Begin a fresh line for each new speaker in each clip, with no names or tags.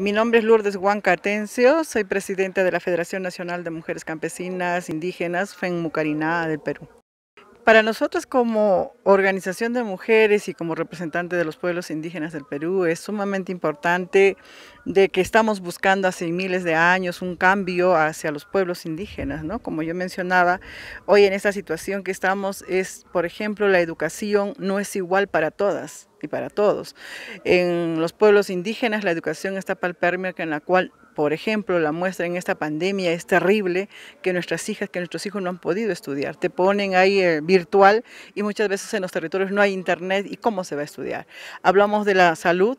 Mi nombre es Lourdes Juan Cartencio. soy presidenta de la Federación Nacional de Mujeres Campesinas Indígenas FENMUCARINA del Perú. Para nosotros como organización de mujeres y como representante de los pueblos indígenas del Perú es sumamente importante de que estamos buscando hace miles de años un cambio hacia los pueblos indígenas, ¿no? Como yo mencionaba, hoy en esta situación que estamos es, por ejemplo, la educación no es igual para todas y para todos. En los pueblos indígenas la educación está palpermia en la cual por ejemplo, la muestra en esta pandemia es terrible, que nuestras hijas, que nuestros hijos no han podido estudiar. Te ponen ahí eh, virtual y muchas veces en los territorios no hay internet y cómo se va a estudiar. Hablamos de la salud,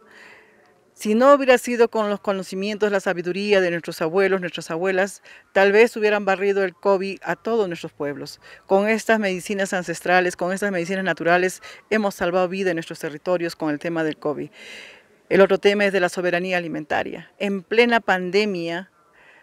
si no hubiera sido con los conocimientos, la sabiduría de nuestros abuelos, nuestras abuelas, tal vez hubieran barrido el COVID a todos nuestros pueblos. Con estas medicinas ancestrales, con estas medicinas naturales, hemos salvado vida en nuestros territorios con el tema del COVID. El otro tema es de la soberanía alimentaria. En plena pandemia,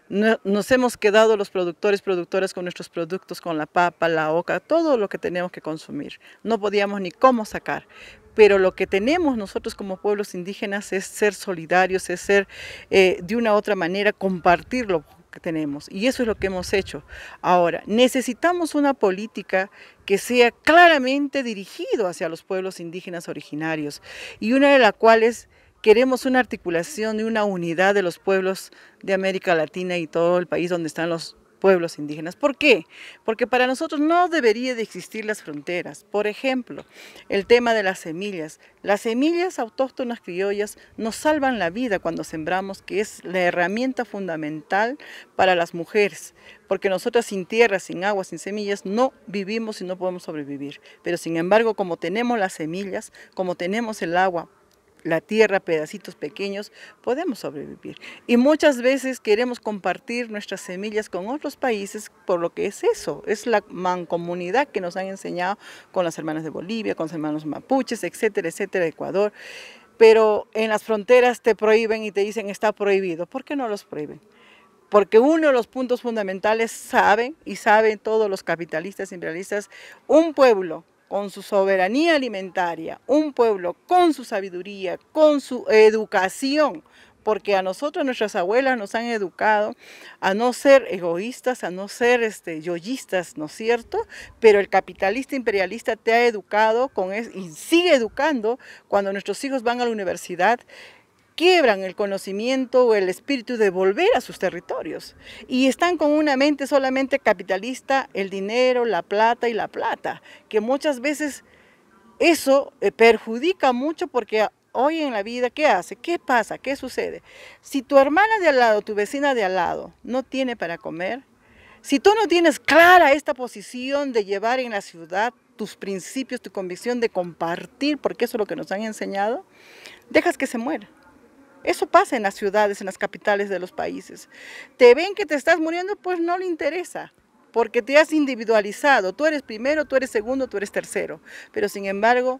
nos hemos quedado los productores, productoras con nuestros productos, con la papa, la oca, todo lo que tenemos que consumir. No podíamos ni cómo sacar. Pero lo que tenemos nosotros como pueblos indígenas es ser solidarios, es ser eh, de una otra manera, compartir lo que tenemos. Y eso es lo que hemos hecho. Ahora, necesitamos una política que sea claramente dirigida hacia los pueblos indígenas originarios y una de las cuales Queremos una articulación y una unidad de los pueblos de América Latina y todo el país donde están los pueblos indígenas. ¿Por qué? Porque para nosotros no debería de existir las fronteras. Por ejemplo, el tema de las semillas. Las semillas autóctonas criollas nos salvan la vida cuando sembramos, que es la herramienta fundamental para las mujeres, porque nosotras sin tierra, sin agua, sin semillas, no vivimos y no podemos sobrevivir. Pero sin embargo, como tenemos las semillas, como tenemos el agua la tierra, pedacitos pequeños, podemos sobrevivir. Y muchas veces queremos compartir nuestras semillas con otros países, por lo que es eso, es la mancomunidad que nos han enseñado con las hermanas de Bolivia, con los hermanos mapuches, etcétera, etcétera, Ecuador. Pero en las fronteras te prohíben y te dicen está prohibido. ¿Por qué no los prohíben? porque uno de los puntos fundamentales saben y saben todos los capitalistas imperialistas, un pueblo con su soberanía alimentaria, un pueblo con su sabiduría, con su educación, porque a nosotros nuestras abuelas nos han educado a no ser egoístas, a no ser este, yoyistas, ¿no es cierto? Pero el capitalista imperialista te ha educado con es, y sigue educando cuando nuestros hijos van a la universidad quiebran el conocimiento o el espíritu de volver a sus territorios y están con una mente solamente capitalista, el dinero, la plata y la plata, que muchas veces eso eh, perjudica mucho porque hoy en la vida, ¿qué hace? ¿Qué pasa? ¿Qué sucede? Si tu hermana de al lado, tu vecina de al lado, no tiene para comer, si tú no tienes clara esta posición de llevar en la ciudad tus principios, tu convicción de compartir, porque eso es lo que nos han enseñado, dejas que se muera. Eso pasa en las ciudades, en las capitales de los países. Te ven que te estás muriendo, pues no le interesa, porque te has individualizado. Tú eres primero, tú eres segundo, tú eres tercero. Pero sin embargo,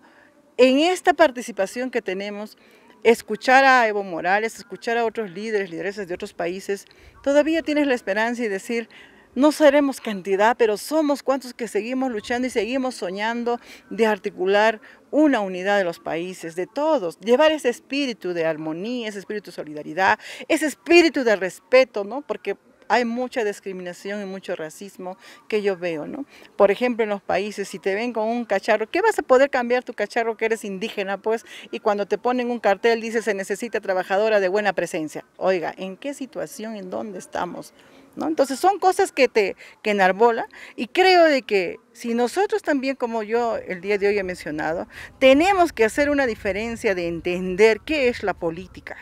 en esta participación que tenemos, escuchar a Evo Morales, escuchar a otros líderes, lideresas de otros países, todavía tienes la esperanza y decir, no seremos cantidad, pero somos cuantos que seguimos luchando y seguimos soñando de articular una unidad de los países, de todos, llevar ese espíritu de armonía, ese espíritu de solidaridad, ese espíritu de respeto, ¿no? Porque hay mucha discriminación y mucho racismo que yo veo, ¿no? Por ejemplo, en los países, si te ven con un cacharro, ¿qué vas a poder cambiar tu cacharro que eres indígena, pues? Y cuando te ponen un cartel dice se necesita trabajadora de buena presencia. Oiga, ¿en qué situación, en dónde estamos? ¿No? Entonces son cosas que te que enarbola y creo de que si nosotros también, como yo el día de hoy he mencionado, tenemos que hacer una diferencia de entender qué es la política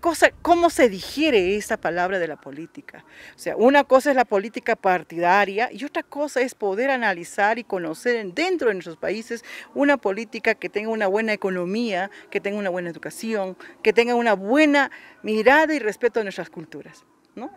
cosa, ¿Cómo se digiere esa palabra de la política? O sea, una cosa es la política partidaria y otra cosa es poder analizar y conocer dentro de nuestros países una política que tenga una buena economía, que tenga una buena educación, que tenga una buena mirada y respeto a nuestras culturas.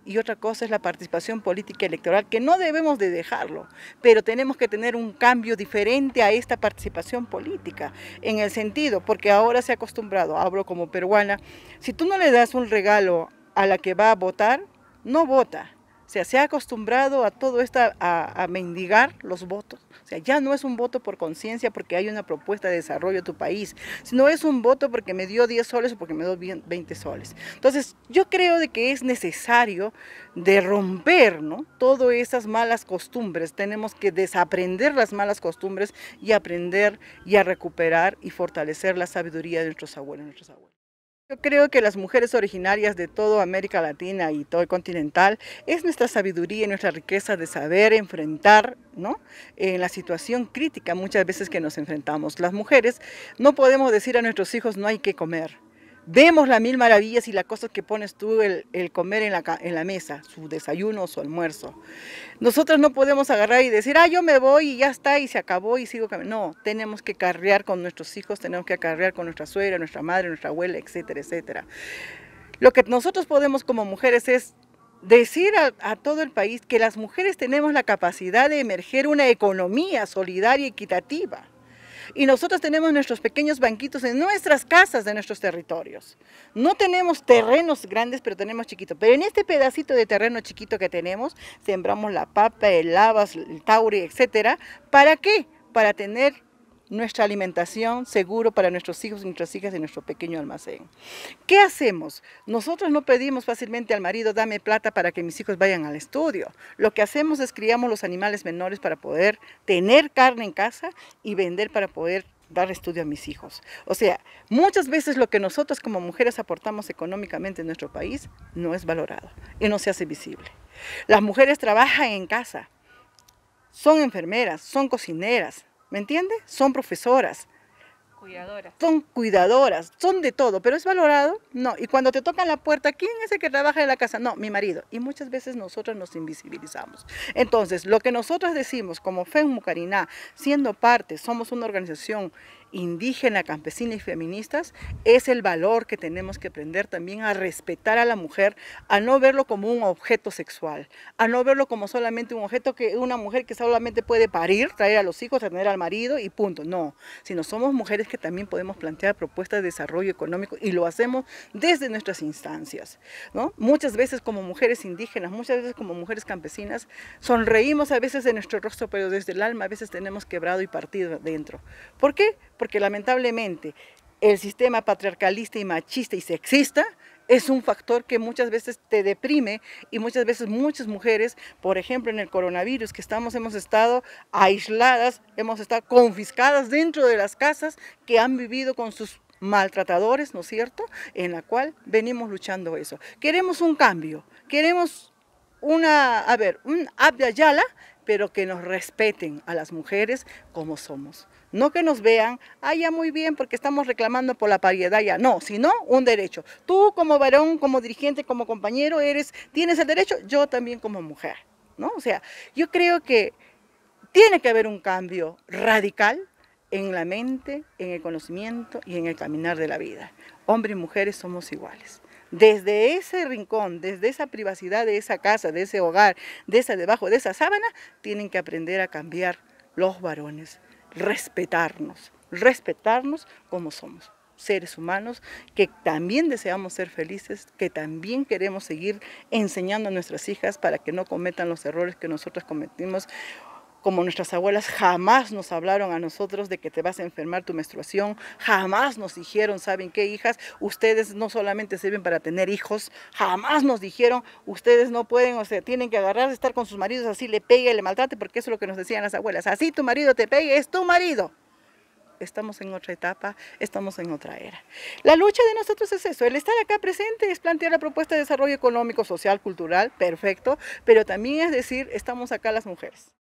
Y otra cosa es la participación política electoral, que no debemos de dejarlo, pero tenemos que tener un cambio diferente a esta participación política, en el sentido, porque ahora se ha acostumbrado, hablo como peruana, si tú no le das un regalo a la que va a votar, no vota sea, se ha acostumbrado a todo esto, a, mendigar los votos. O sea, ya no es un voto por conciencia porque hay una propuesta de desarrollo de tu país, sino es un voto porque me dio 10 soles o porque me dio 20 soles. Entonces, yo creo de que es necesario de romper ¿no? todas esas malas costumbres. Tenemos que desaprender las malas costumbres y aprender y a recuperar y fortalecer la sabiduría de nuestros abuelos. Nuestros abuelos. Yo creo que las mujeres originarias de toda América Latina y todo el continental es nuestra sabiduría y nuestra riqueza de saber enfrentar ¿no? en eh, la situación crítica muchas veces que nos enfrentamos. Las mujeres no podemos decir a nuestros hijos no hay que comer, Vemos las mil maravillas y las cosas que pones tú el, comer en la, mesa, su desayuno o su almuerzo. Nosotros no podemos agarrar y decir, ah, yo me voy y ya está y se acabó y sigo caminando. No, tenemos que carrear con nuestros hijos, tenemos que carrear con nuestra suegra, nuestra madre, nuestra abuela, etcétera, etcétera. Lo que nosotros podemos como mujeres es decir a, todo el país que las mujeres tenemos la capacidad de emerger una economía solidaria y equitativa y nosotros tenemos nuestros pequeños banquitos en nuestras casas de nuestros territorios. No tenemos terrenos grandes, pero tenemos chiquitos. Pero en este pedacito de terreno chiquito que tenemos, sembramos la papa, el habas, el tauri, etcétera. ¿Para qué? Para tener nuestra alimentación seguro para nuestros hijos y nuestras hijas en nuestro pequeño almacén. ¿Qué hacemos? Nosotros no pedimos fácilmente al marido, dame plata para que mis hijos vayan al estudio. Lo que hacemos es criamos los animales menores para poder tener carne en casa y vender para poder dar estudio a mis hijos. O sea, muchas veces lo que nosotros como mujeres aportamos económicamente en nuestro país no es valorado y no se hace visible. Las mujeres trabajan en casa, son enfermeras, son cocineras, ¿Me entiende? Son profesoras cuidadoras. Son cuidadoras, son de todo, pero es valorado, no. Y cuando te tocan la puerta, ¿quién es el que trabaja en la casa? No, mi marido. Y muchas veces nosotros nos invisibilizamos. Entonces, lo que nosotros decimos como FEM siendo parte, somos una organización indígena, campesina y feministas, es el valor que tenemos que aprender también a respetar a la mujer, a no verlo como un objeto sexual, a no verlo como solamente un objeto que una mujer que solamente puede parir, traer a los hijos, tener al marido y punto. No, sino somos mujeres que también podemos plantear propuestas de desarrollo económico y lo hacemos desde nuestras instancias. ¿no? Muchas veces como mujeres indígenas, muchas veces como mujeres campesinas, sonreímos a veces de nuestro rostro, pero desde el alma a veces tenemos quebrado y partido dentro. ¿Por qué? Porque lamentablemente el sistema patriarcalista y machista y sexista es un factor que muchas veces te deprime y muchas veces muchas mujeres, por ejemplo en el coronavirus que estamos, hemos estado aisladas, hemos estado confiscadas dentro de las casas que han vivido con sus maltratadores, ¿no es cierto?, en la cual venimos luchando eso. Queremos un cambio, queremos una, a ver, un Abya Yala, pero que nos respeten a las mujeres como somos. No que nos vean, ah, ya muy bien, porque estamos reclamando por la paridad, ya no, sino un derecho. Tú como varón, como dirigente, como compañero, eres, tienes el derecho, yo también como mujer, ¿no? O sea, yo creo que tiene que haber un cambio radical en la mente, en el conocimiento y en el caminar de la vida. Hombres y mujeres somos iguales. Desde ese rincón, desde esa privacidad de esa casa, de ese hogar, de esa debajo de esa sábana, tienen que aprender a cambiar los varones respetarnos, respetarnos como somos seres humanos que también deseamos ser felices, que también queremos seguir enseñando a nuestras hijas para que no cometan los errores que nosotros cometimos como nuestras abuelas jamás nos hablaron a nosotros de que te vas a enfermar tu menstruación, jamás nos dijeron, ¿saben qué, hijas? Ustedes no solamente sirven para tener hijos, jamás nos dijeron, ustedes no pueden, o sea, tienen que agarrar, estar con sus maridos así, le pegue, le maltrate, porque eso es lo que nos decían las abuelas, así tu marido te pegue, es tu marido estamos en otra etapa, estamos en otra era. La lucha de nosotros es eso, el estar acá presente es plantear la propuesta de desarrollo económico, social, cultural, perfecto, pero también es decir, estamos acá las mujeres.